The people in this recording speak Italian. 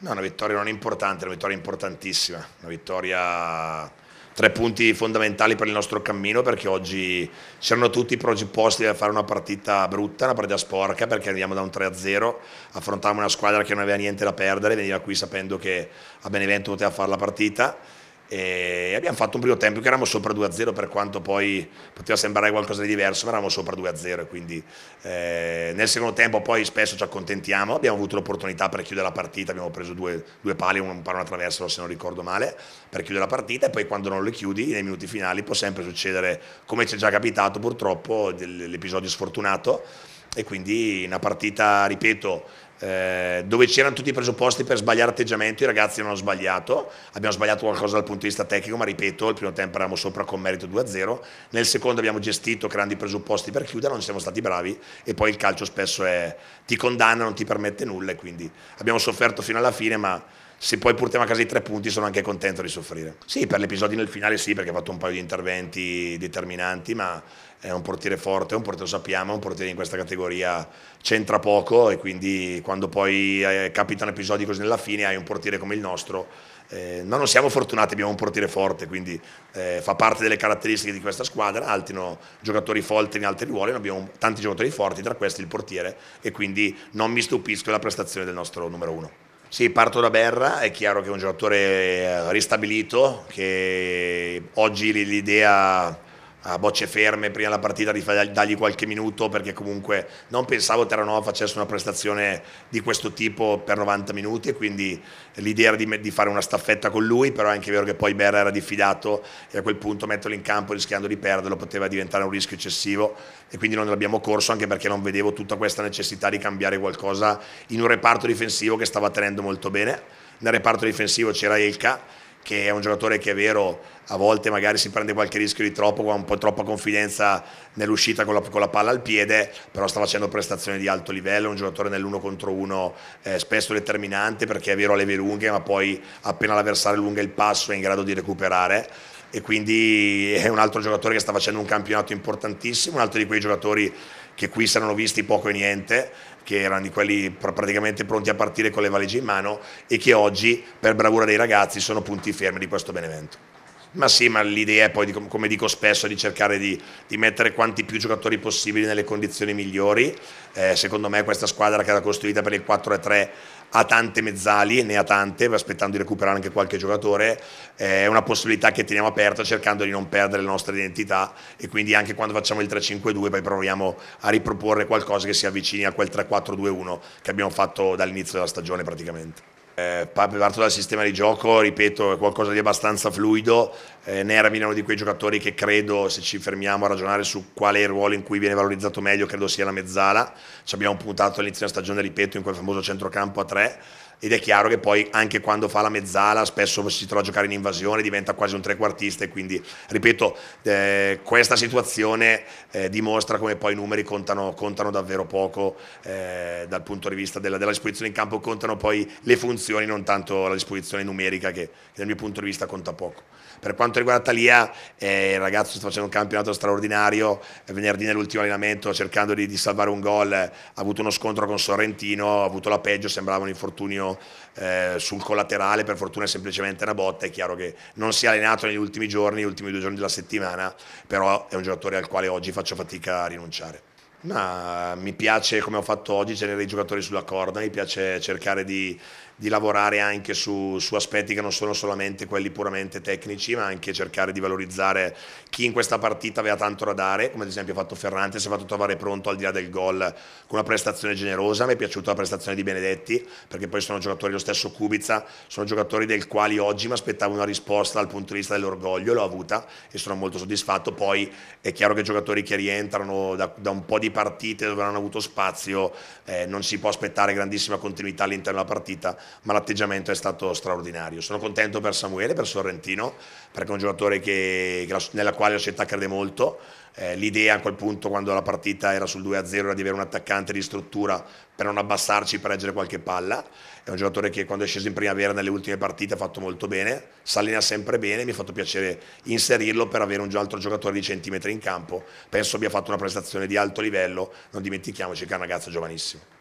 No, una vittoria non importante, una vittoria importantissima, una vittoria tre punti fondamentali per il nostro cammino perché oggi c'erano tutti i progetti a fare una partita brutta, una partita sporca perché andiamo da un 3-0, affrontavamo una squadra che non aveva niente da perdere, veniva qui sapendo che a Benevento poteva fare la partita e abbiamo fatto un primo tempo che eravamo sopra 2-0 per quanto poi poteva sembrare qualcosa di diverso ma eravamo sopra 2-0 quindi eh, nel secondo tempo poi spesso ci accontentiamo abbiamo avuto l'opportunità per chiudere la partita abbiamo preso due, due pali, un palo attraverso se non ricordo male per chiudere la partita e poi quando non le chiudi nei minuti finali può sempre succedere come ci è già capitato purtroppo l'episodio sfortunato e quindi una partita ripeto eh, dove c'erano tutti i presupposti per sbagliare atteggiamento, i ragazzi non hanno sbagliato, abbiamo sbagliato qualcosa dal punto di vista tecnico, ma ripeto, il primo tempo eravamo sopra con merito 2-0, nel secondo abbiamo gestito creando i presupposti per chiudere, non siamo stati bravi e poi il calcio spesso è, ti condanna, non ti permette nulla e quindi abbiamo sofferto fino alla fine, ma se poi portiamo a casa i tre punti sono anche contento di soffrire. Sì, per l'episodio nel finale sì, perché ha fatto un paio di interventi determinanti, ma è un portiere forte, è un portiere, lo sappiamo, è un portiere in questa categoria c'entra poco e quindi quando poi eh, capitano episodi così nella fine hai un portiere come il nostro. Eh, no, non siamo fortunati, abbiamo un portiere forte, quindi eh, fa parte delle caratteristiche di questa squadra. Altri no, giocatori forti in altri ruoli, noi abbiamo tanti giocatori forti, tra questi il portiere, e quindi non mi stupisco della prestazione del nostro numero uno. Sì, parto da Berra, è chiaro che è un giocatore eh, ristabilito, che oggi l'idea a bocce ferme prima della partita di dargli qualche minuto perché comunque non pensavo Terranova facesse una prestazione di questo tipo per 90 minuti quindi l'idea era di, di, fare una staffetta con lui però è anche vero che poi Berra era diffidato e a quel punto metterlo in campo rischiando di perderlo poteva diventare un rischio eccessivo e quindi non l'abbiamo corso anche perché non vedevo tutta questa necessità di cambiare qualcosa in un reparto difensivo che stava tenendo molto bene nel reparto difensivo c'era Elka che è un giocatore che è vero, a volte magari si prende qualche rischio di troppo, con un po' troppa confidenza nell'uscita con la, con la, palla al piede, però sta facendo prestazioni di alto livello, è un giocatore nell'uno contro uno eh, spesso determinante perché è vero ha leve lunghe, ma poi appena l'avversario lunga il passo è in grado di recuperare e quindi è un altro giocatore che sta facendo un campionato importantissimo, un altro di quei giocatori che qui saranno visti poco e niente, che erano di quelli praticamente pronti a partire con le valigie in mano e che oggi, per bravura dei ragazzi, sono punti fermi di questo Benevento. Ma sì, ma l'idea è poi, come dico spesso, di cercare di, di mettere quanti più giocatori possibili nelle condizioni migliori. Eh, secondo me questa squadra che era costruita per il 4-3 ha tante mezzali, ne ha tante, aspettando di recuperare anche qualche giocatore, è una possibilità che teniamo aperta cercando di non perdere la nostra identità e quindi anche quando facciamo il 3-5-2 poi proviamo a riproporre qualcosa che si avvicini a quel 3-4-2-1 che abbiamo fatto dall'inizio della stagione praticamente. Eh, parto dal sistema di gioco, ripeto, è qualcosa di abbastanza fluido. Eh, Nervin è uno di quei giocatori che credo, se ci fermiamo a ragionare su quale ruolo in cui viene valorizzato meglio, credo sia la mezzala. Ci abbiamo puntato all'inizio della stagione, ripeto, in quel famoso centrocampo a tre ed è chiaro che poi anche quando fa la mezzala spesso si trova a giocare in invasione, diventa quasi un trequartista e quindi, ripeto, eh, questa situazione eh, dimostra come poi i numeri contano, contano davvero poco eh, dal punto di vista della, della, disposizione in campo, contano poi le funzioni, non tanto la disposizione numerica che, che dal mio punto di vista conta poco. Per quanto riguarda Talia, eh, il ragazzo sta facendo un campionato straordinario, eh, venerdì nell'ultimo allenamento cercando di, di salvare un gol, ha avuto uno scontro con Sorrentino, ha avuto la peggio, sembrava un infortunio mano eh, sul collaterale, per fortuna è semplicemente una botta, è chiaro che non si è allenato negli ultimi giorni, gli ultimi due giorni della settimana, però è un giocatore al quale oggi faccio fatica a rinunciare. Ma mi piace, come ho fatto oggi, tenere i giocatori sulla corda, mi piace cercare di, di lavorare anche su, su, aspetti che non sono solamente quelli puramente tecnici, ma anche cercare di valorizzare chi in questa partita aveva tanto da dare, come ad esempio ha fatto Ferrante, si è fatto trovare pronto al di là del gol con una prestazione generosa, mi è piaciuta la prestazione di Benedetti, perché poi sono giocatori, lo stesso Kubica, sono giocatori del quali oggi mi aspettavo una risposta dal punto di vista dell'orgoglio, l'ho avuta e sono molto soddisfatto, poi è chiaro che i giocatori che rientrano da, da un po' di di partite dove non hanno avuto spazio, eh, non si può aspettare grandissima continuità all'interno della partita, ma l'atteggiamento è stato straordinario. Sono contento per Samuele, per Sorrentino, perché è un giocatore che, che la, nella quale la società crede molto eh, l'idea a quel punto, quando la partita era sul 2-0, era di avere un attaccante di struttura per non abbassarci, per reggere qualche palla. È un giocatore che quando è sceso in primavera nelle ultime partite ha fatto molto bene, salina sempre bene, mi ha fatto piacere inserirlo per avere un altro giocatore di centimetri in campo. Penso abbia fatto una prestazione di alto livello, non dimentichiamoci che è un ragazzo giovanissimo.